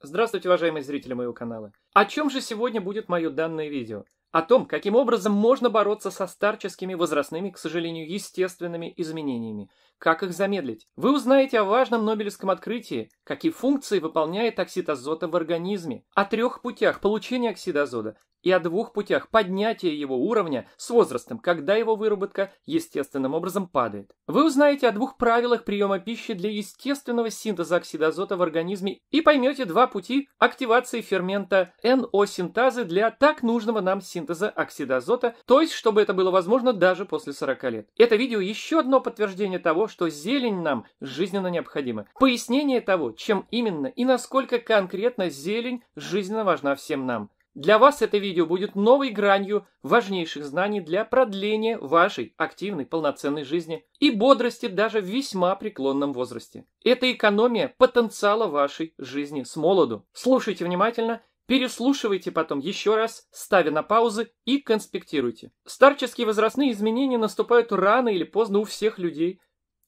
Здравствуйте, уважаемые зрители моего канала. О чем же сегодня будет мое данное видео? о том, каким образом можно бороться со старческими возрастными, к сожалению, естественными изменениями, как их замедлить. Вы узнаете о важном нобелевском открытии, какие функции выполняет оксид азота в организме, о трех путях получения оксида азота и о двух путях поднятия его уровня с возрастом, когда его выработка естественным образом падает. Вы узнаете о двух правилах приема пищи для естественного синтеза оксида азота в организме и поймете два пути активации фермента НО-синтазы для так нужного нам синтеза синтеза оксида азота, то есть, чтобы это было возможно даже после 40 лет. Это видео еще одно подтверждение того, что зелень нам жизненно необходима. Пояснение того, чем именно и насколько конкретно зелень жизненно важна всем нам. Для вас это видео будет новой гранью важнейших знаний для продления вашей активной полноценной жизни и бодрости даже в весьма преклонном возрасте. Это экономия потенциала вашей жизни с молоду. Слушайте внимательно Переслушивайте потом еще раз, ставя на паузы и конспектируйте. Старческие возрастные изменения наступают рано или поздно у всех людей.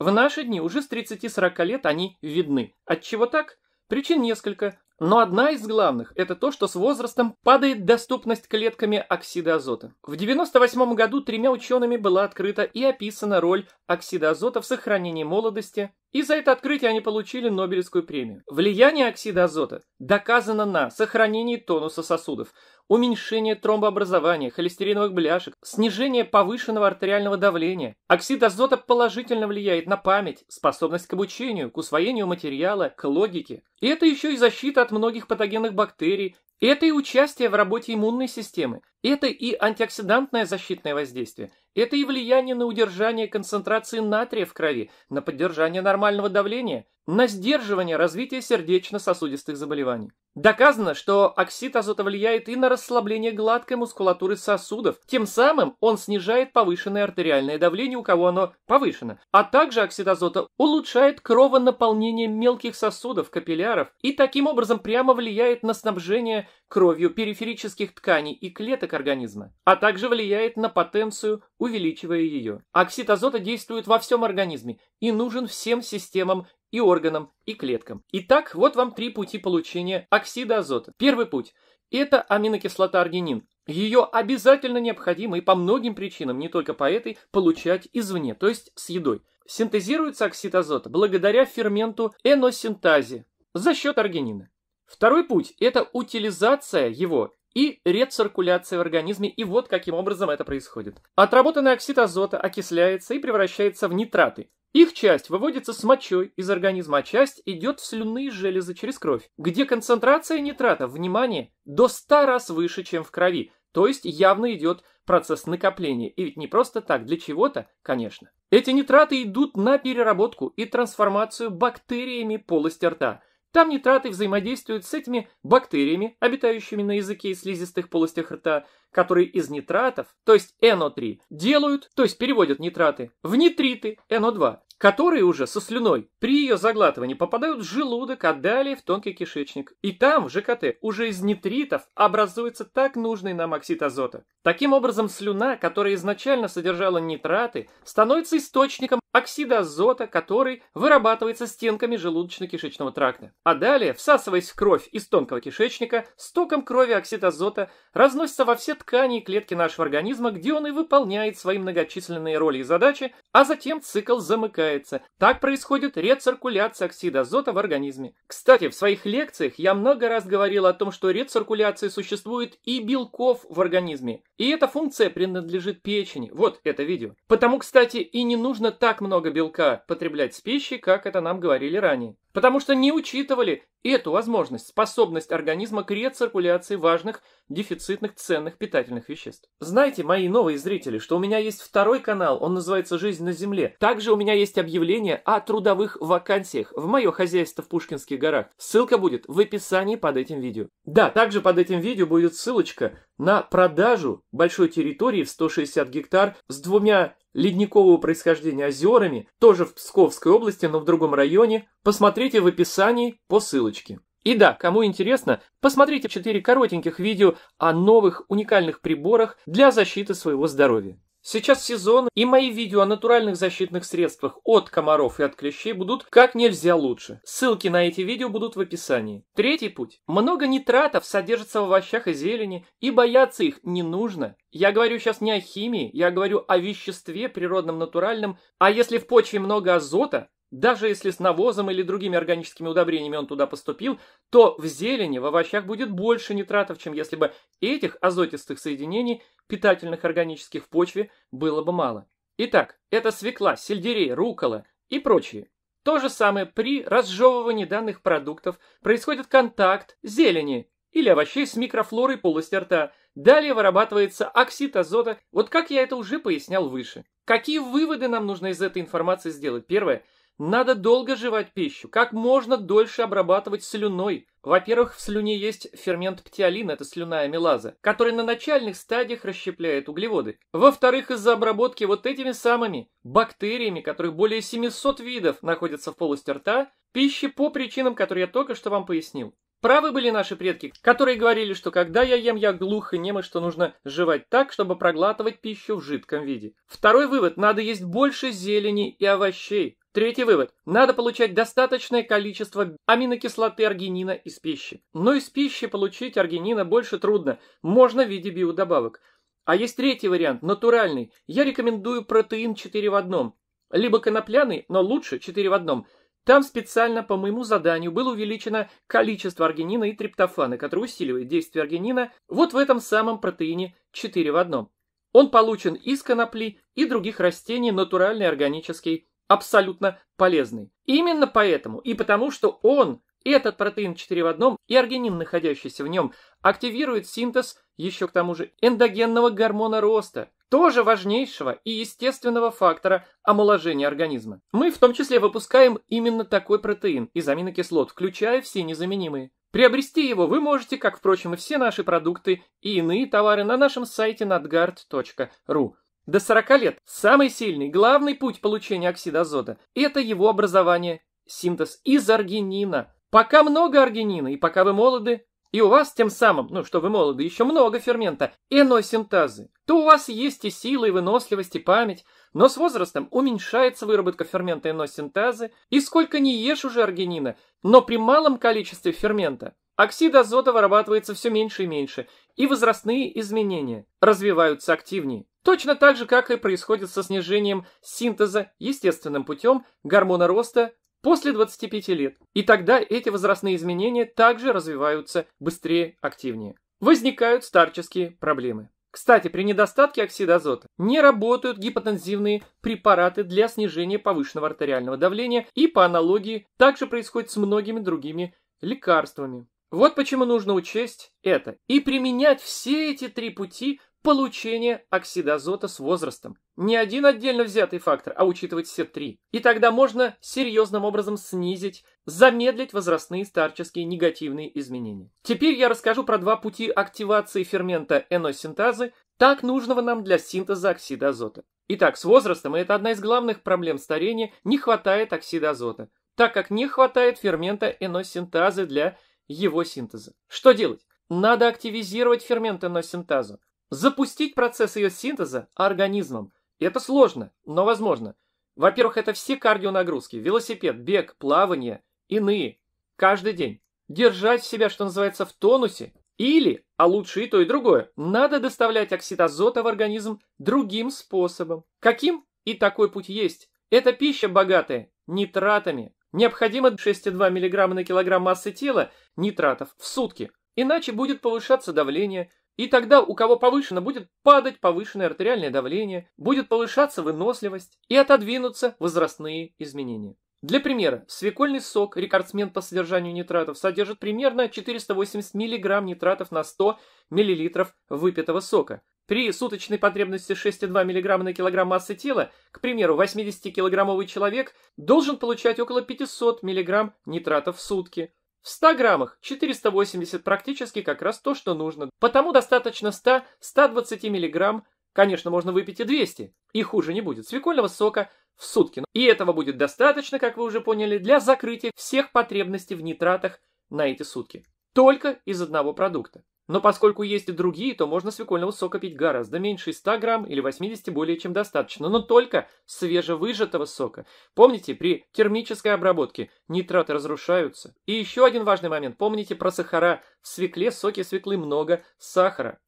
В наши дни уже с 30-40 лет они видны. Отчего так? Причин несколько, но одна из главных – это то, что с возрастом падает доступность клетками оксида азота. В 1998 году тремя учеными была открыта и описана роль оксида азота в сохранении молодости и за это открытие они получили Нобелевскую премию. Влияние оксида азота доказано на сохранении тонуса сосудов, уменьшение тромбообразования, холестериновых бляшек, снижение повышенного артериального давления. Оксид азота положительно влияет на память, способность к обучению, к усвоению материала, к логике. И это еще и защита от многих патогенных бактерий, это и участие в работе иммунной системы, это и антиоксидантное защитное воздействие – это и влияние на удержание концентрации натрия в крови, на поддержание нормального давления, на сдерживание развития сердечно-сосудистых заболеваний. Доказано, что оксид азота влияет и на расслабление гладкой мускулатуры сосудов, тем самым он снижает повышенное артериальное давление, у кого оно повышено, а также оксид азота улучшает кровонаполнение мелких сосудов, капилляров и таким образом прямо влияет на снабжение кровью периферических тканей и клеток организма, а также влияет на потенцию увеличивая ее. Оксид азота действует во всем организме и нужен всем системам и органам, и клеткам. Итак, вот вам три пути получения оксида азота. Первый путь – это аминокислота аргинин. Ее обязательно необходимо и по многим причинам, не только по этой, получать извне, то есть с едой. Синтезируется оксид азота благодаря ферменту эносинтазе за счет аргинина. Второй путь – это утилизация его и рециркуляции в организме, и вот каким образом это происходит. Отработанный оксид азота окисляется и превращается в нитраты. Их часть выводится с мочой из организма, а часть идет в слюнные железы через кровь, где концентрация нитратов, внимание, до 100 раз выше, чем в крови, то есть явно идет процесс накопления, и ведь не просто так, для чего-то, конечно. Эти нитраты идут на переработку и трансформацию бактериями полости рта – там нитраты взаимодействуют с этими бактериями, обитающими на языке и слизистых полостях рта, которые из нитратов, то есть NO3, делают, то есть переводят нитраты, в нитриты NO2, которые уже со слюной при ее заглатывании попадают в желудок, а далее в тонкий кишечник. И там, в ЖКТ, уже из нитритов образуется так нужный нам оксид азота. Таким образом, слюна, которая изначально содержала нитраты, становится источником оксида азота, который вырабатывается стенками желудочно-кишечного тракта. А далее, всасываясь в кровь из тонкого кишечника, стоком крови оксид азота разносится во все ткани и клетки нашего организма, где он и выполняет свои многочисленные роли и задачи, а затем цикл замыкает появляется. Так происходит рециркуляция оксида азота в организме. Кстати, в своих лекциях я много раз говорил о том, что рециркуляции существует и белков в организме. И эта функция принадлежит печени. Вот это видео. Потому, кстати, и не нужно так много белка потреблять с пищей, как это нам говорили ранее. Потому что не учитывали Эту возможность, способность организма к рециркуляции важных, дефицитных, ценных питательных веществ. Знаете, мои новые зрители, что у меня есть второй канал, он называется «Жизнь на земле». Также у меня есть объявление о трудовых вакансиях в мое хозяйство в Пушкинских горах. Ссылка будет в описании под этим видео. Да, также под этим видео будет ссылочка на продажу большой территории в 160 гектар с двумя ледникового происхождения озерами, тоже в Псковской области, но в другом районе, посмотрите в описании по ссылочке. И да, кому интересно, посмотрите 4 коротеньких видео о новых уникальных приборах для защиты своего здоровья. Сейчас сезон, и мои видео о натуральных защитных средствах от комаров и от клещей будут как нельзя лучше. Ссылки на эти видео будут в описании. Третий путь. Много нитратов содержится в овощах и зелени, и бояться их не нужно. Я говорю сейчас не о химии, я говорю о веществе природном натуральном, а если в почве много азота, даже если с навозом или другими органическими удобрениями он туда поступил, то в зелени, в овощах будет больше нитратов, чем если бы этих азотистых соединений, питательных органических в почве, было бы мало. Итак, это свекла, сельдерей, рукола и прочие. То же самое при разжевывании данных продуктов происходит контакт зелени или овощей с микрофлорой полости рта. Далее вырабатывается оксид азота, вот как я это уже пояснял выше. Какие выводы нам нужно из этой информации сделать? Первое. Надо долго жевать пищу, как можно дольше обрабатывать слюной. Во-первых, в слюне есть фермент птиолин, это слюная амилаза, который на начальных стадиях расщепляет углеводы. Во-вторых, из-за обработки вот этими самыми бактериями, которых более 700 видов находятся в полости рта, пищи по причинам, которые я только что вам пояснил. Правы были наши предки, которые говорили, что когда я ем, я глух и немы, что нужно жевать так, чтобы проглатывать пищу в жидком виде. Второй вывод – надо есть больше зелени и овощей. Третий вывод. Надо получать достаточное количество аминокислоты аргинина из пищи. Но из пищи получить аргинина больше трудно, можно в виде биодобавок. А есть третий вариант, натуральный. Я рекомендую протеин 4 в одном. Либо конопляный, но лучше 4 в одном. Там специально по моему заданию было увеличено количество аргинина и триптофана, который усиливает действие аргинина вот в этом самом протеине 4 в одном. Он получен из конопли и других растений натуральный органический абсолютно полезный. Именно поэтому и потому, что он, этот протеин 4 в одном и аргинин, находящийся в нем, активирует синтез еще к тому же эндогенного гормона роста, тоже важнейшего и естественного фактора омоложения организма. Мы в том числе выпускаем именно такой протеин из аминокислот, включая все незаменимые. Приобрести его вы можете, как, впрочем, и все наши продукты и иные товары на нашем сайте nadgard.ru. До 40 лет самый сильный, главный путь получения оксида азота – это его образование, синтез из аргинина. Пока много аргинина и пока вы молоды, и у вас тем самым, ну что вы молоды, еще много фермента, эносинтазы, то у вас есть и сила, и выносливость, и память, но с возрастом уменьшается выработка фермента эносинтазы, и сколько не ешь уже аргинина, но при малом количестве фермента оксид азота вырабатывается все меньше и меньше, и возрастные изменения развиваются активнее. Точно так же, как и происходит со снижением синтеза естественным путем гормона роста после 25 лет. И тогда эти возрастные изменения также развиваются быстрее, активнее. Возникают старческие проблемы. Кстати, при недостатке оксида азота не работают гипотензивные препараты для снижения повышенного артериального давления и по аналогии также происходит с многими другими лекарствами. Вот почему нужно учесть это и применять все эти три пути получения оксида азота с возрастом. Не один отдельно взятый фактор, а учитывать все три. И тогда можно серьезным образом снизить, замедлить возрастные старческие негативные изменения. Теперь я расскажу про два пути активации фермента эносинтазы, так нужного нам для синтеза оксида азота. Итак, с возрастом, и это одна из главных проблем старения, не хватает оксида азота, так как не хватает фермента эносинтазы для его синтеза. Что делать? Надо активизировать ферменты синтезу, запустить процесс ее синтеза организмом. Это сложно, но возможно. Во-первых, это все кардионагрузки, велосипед, бег, плавание, иные. Каждый день. Держать себя, что называется, в тонусе или, а лучше и то, и другое, надо доставлять оксид азота в организм другим способом. Каким? И такой путь есть. Это пища богатая нитратами, Необходимо 6,2 мг на килограмм массы тела нитратов в сутки, иначе будет повышаться давление, и тогда у кого повышено будет падать повышенное артериальное давление, будет повышаться выносливость и отодвинутся возрастные изменения. Для примера, свекольный сок, рекордсмен по содержанию нитратов, содержит примерно 480 мг нитратов на 100 мл выпитого сока. При суточной потребности 6,2 мг на килограмм массы тела, к примеру, 80-килограммовый человек должен получать около 500 мг нитратов в сутки. В 100 граммах 480 практически как раз то, что нужно. Потому достаточно 100-120 мг. Конечно, можно выпить и 200. И хуже не будет. Свекольного сока в сутки. И этого будет достаточно, как вы уже поняли, для закрытия всех потребностей в нитратах на эти сутки. Только из одного продукта. Но поскольку есть и другие, то можно свекольного сока пить гораздо меньше, 100 грамм или 80 более чем достаточно, но только свежевыжатого сока. Помните, при термической обработке нитраты разрушаются. И еще один важный момент, помните про сахара. В свекле соке свеклы много, сахара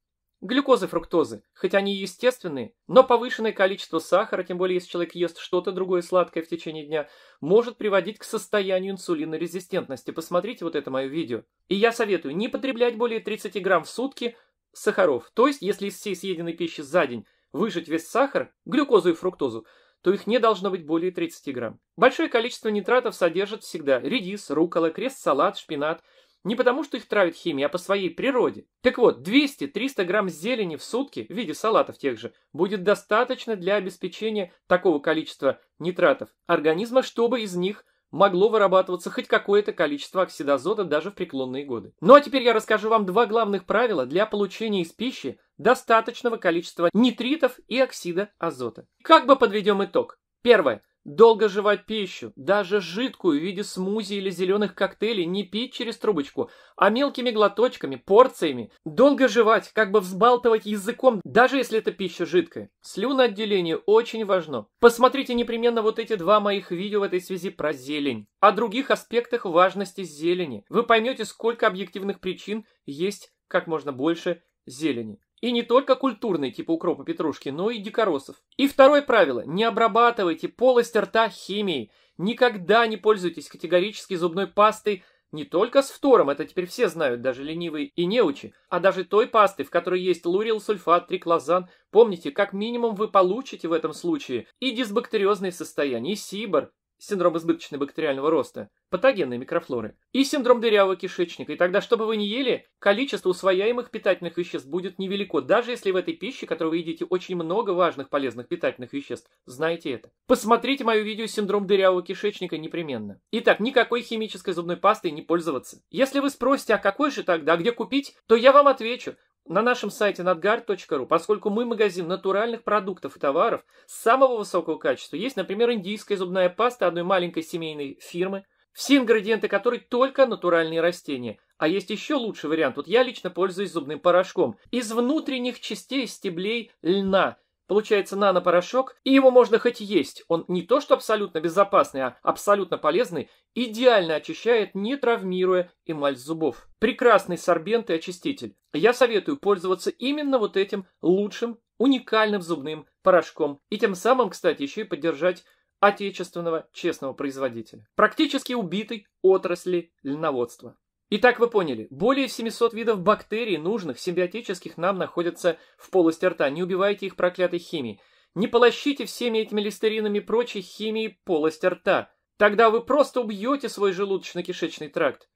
Глюкозы, фруктозы, хотя они естественные, но повышенное количество сахара, тем более если человек ест что-то другое сладкое в течение дня, может приводить к состоянию инсулинорезистентности. Посмотрите вот это мое видео. И я советую не потреблять более 30 грамм в сутки сахаров. То есть, если из всей съеденной пищи за день выжать весь сахар, глюкозу и фруктозу, то их не должно быть более 30 грамм. Большое количество нитратов содержит всегда редис, рукола, крест-салат, шпинат – не потому, что их травит химия, а по своей природе. Так вот, 200-300 грамм зелени в сутки, в виде салатов тех же, будет достаточно для обеспечения такого количества нитратов организма, чтобы из них могло вырабатываться хоть какое-то количество оксидозота даже в преклонные годы. Ну а теперь я расскажу вам два главных правила для получения из пищи достаточного количества нитритов и оксида азота. Как бы подведем итог. Первое. Долго жевать пищу, даже жидкую в виде смузи или зеленых коктейлей, не пить через трубочку, а мелкими глоточками, порциями. Долго жевать, как бы взбалтывать языком, даже если это пища жидкая. Слюноотделение очень важно. Посмотрите непременно вот эти два моих видео в этой связи про зелень. О других аспектах важности зелени. Вы поймете, сколько объективных причин есть как можно больше зелени. И не только культурные, типа укропа петрушки, но и дикоросов. И второе правило. Не обрабатывайте полость рта химией. Никогда не пользуйтесь категорически зубной пастой не только с фтором, это теперь все знают, даже ленивые и неучи, а даже той пасты, в которой есть лурил, сульфат, триклозан. Помните, как минимум вы получите в этом случае и дисбактериозные состояния, и сибор, синдром избыточного бактериального роста, патогенной микрофлоры, и синдром дырявого кишечника. И тогда, что бы вы ни ели, количество усвояемых питательных веществ будет невелико, даже если в этой пище, которую вы едите, очень много важных полезных питательных веществ. Знаете это. Посмотрите мое видео «Синдром дырявого кишечника» непременно. Итак, никакой химической зубной пастой не пользоваться. Если вы спросите, а какой же тогда, где купить, то я вам отвечу на нашем сайте надгар.ру, поскольку мы магазин натуральных продуктов и товаров самого высокого качества. Есть, например, индийская зубная паста одной маленькой семейной фирмы, все ингредиенты которой только натуральные растения. А есть еще лучший вариант. Вот я лично пользуюсь зубным порошком из внутренних частей стеблей льна – Получается нанопорошок, и его можно хоть есть. Он не то что абсолютно безопасный, а абсолютно полезный, идеально очищает, не травмируя эмаль зубов. Прекрасный сорбент и очиститель. Я советую пользоваться именно вот этим лучшим, уникальным зубным порошком. И тем самым, кстати, еще и поддержать отечественного честного производителя. Практически убитой отрасли льноводства. Итак, вы поняли, более 700 видов бактерий, нужных, симбиотических, нам находятся в полости рта. Не убивайте их проклятой химией. Не полощите всеми этими листеринами прочей химией полость рта. Тогда вы просто убьете свой желудочно-кишечный тракт.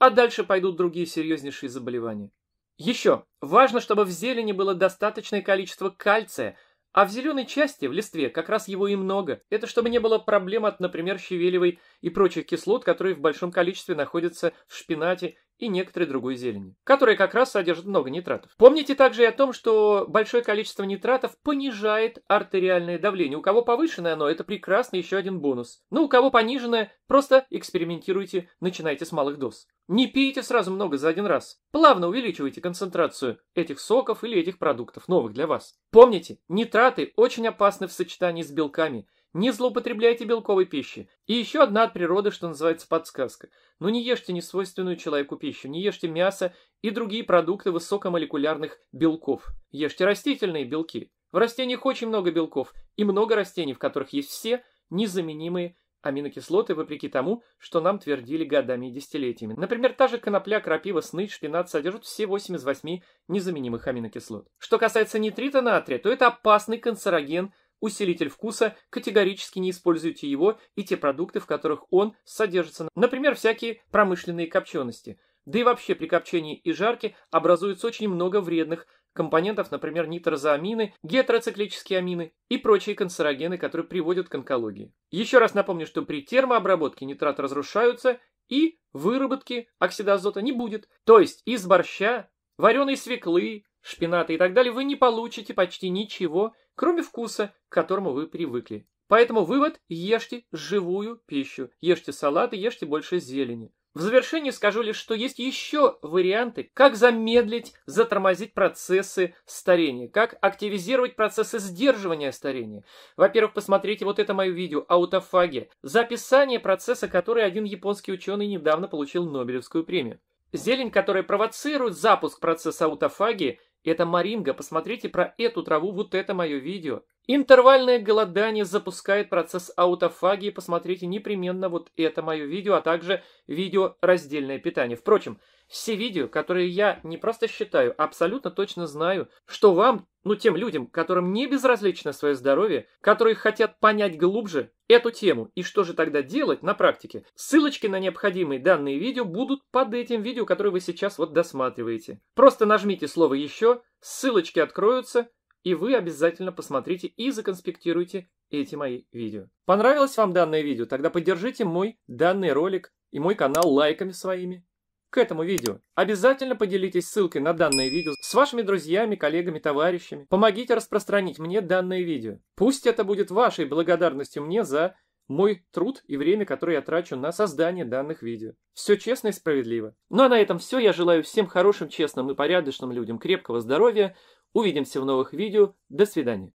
А дальше пойдут другие серьезнейшие заболевания. Еще важно, чтобы в зелени было достаточное количество кальция – а в зеленой части, в листве, как раз его и много. Это чтобы не было проблем от, например, щавелевой и прочих кислот, которые в большом количестве находятся в шпинате и некоторой другой зелени, которая как раз содержит много нитратов. Помните также и о том, что большое количество нитратов понижает артериальное давление. У кого повышенное оно, это прекрасно, еще один бонус. Но ну, у кого пониженное, просто экспериментируйте, начинайте с малых доз. Не пейте сразу много за один раз. Плавно увеличивайте концентрацию этих соков или этих продуктов, новых для вас. Помните, нитраты очень опасны в сочетании с белками – не злоупотребляйте белковой пищей. И еще одна от природы, что называется, подсказка. Но ну, не ешьте несвойственную человеку пищу, не ешьте мясо и другие продукты высокомолекулярных белков. Ешьте растительные белки. В растениях очень много белков и много растений, в которых есть все незаменимые аминокислоты, вопреки тому, что нам твердили годами и десятилетиями. Например, та же конопля, крапива, сны, шпинат содержат все 8 из 8 незаменимых аминокислот. Что касается нитрита натрия, то это опасный канцероген – Усилитель вкуса, категорически не используйте его и те продукты, в которых он содержится, например, всякие промышленные копчености. Да и вообще при копчении и жарке образуется очень много вредных компонентов, например, нитрозоамины, гетероциклические амины и прочие канцерогены, которые приводят к онкологии. Еще раз напомню, что при термообработке нитрат разрушаются и выработки оксида азота не будет. То есть из борща, вареной свеклы, шпината и так далее, вы не получите почти ничего, кроме вкуса, к которому вы привыкли. Поэтому вывод – ешьте живую пищу, ешьте салаты, ешьте больше зелени. В завершении скажу лишь, что есть еще варианты, как замедлить, затормозить процессы старения, как активизировать процессы сдерживания старения. Во-первых, посмотрите вот это мое видео «Аутофагия», записание процесса, который один японский ученый недавно получил Нобелевскую премию. Зелень, которая провоцирует запуск процесса аутофагии, это маринга, посмотрите про эту траву, вот это мое видео. Интервальное голодание запускает процесс аутофагии, посмотрите непременно вот это мое видео, а также видео раздельное питание. Впрочем, все видео, которые я не просто считаю, а абсолютно точно знаю, что вам, ну тем людям, которым не безразлично свое здоровье, которые хотят понять глубже эту тему и что же тогда делать на практике, ссылочки на необходимые данные видео будут под этим видео, которое вы сейчас вот досматриваете. Просто нажмите слово «Еще», ссылочки откроются, и вы обязательно посмотрите и законспектируйте эти мои видео. Понравилось вам данное видео? Тогда поддержите мой данный ролик и мой канал лайками своими к этому видео. Обязательно поделитесь ссылкой на данное видео с вашими друзьями, коллегами, товарищами. Помогите распространить мне данное видео. Пусть это будет вашей благодарностью мне за мой труд и время, которое я трачу на создание данных видео. Все честно и справедливо. Ну а на этом все. Я желаю всем хорошим, честным и порядочным людям крепкого здоровья. Увидимся в новых видео. До свидания.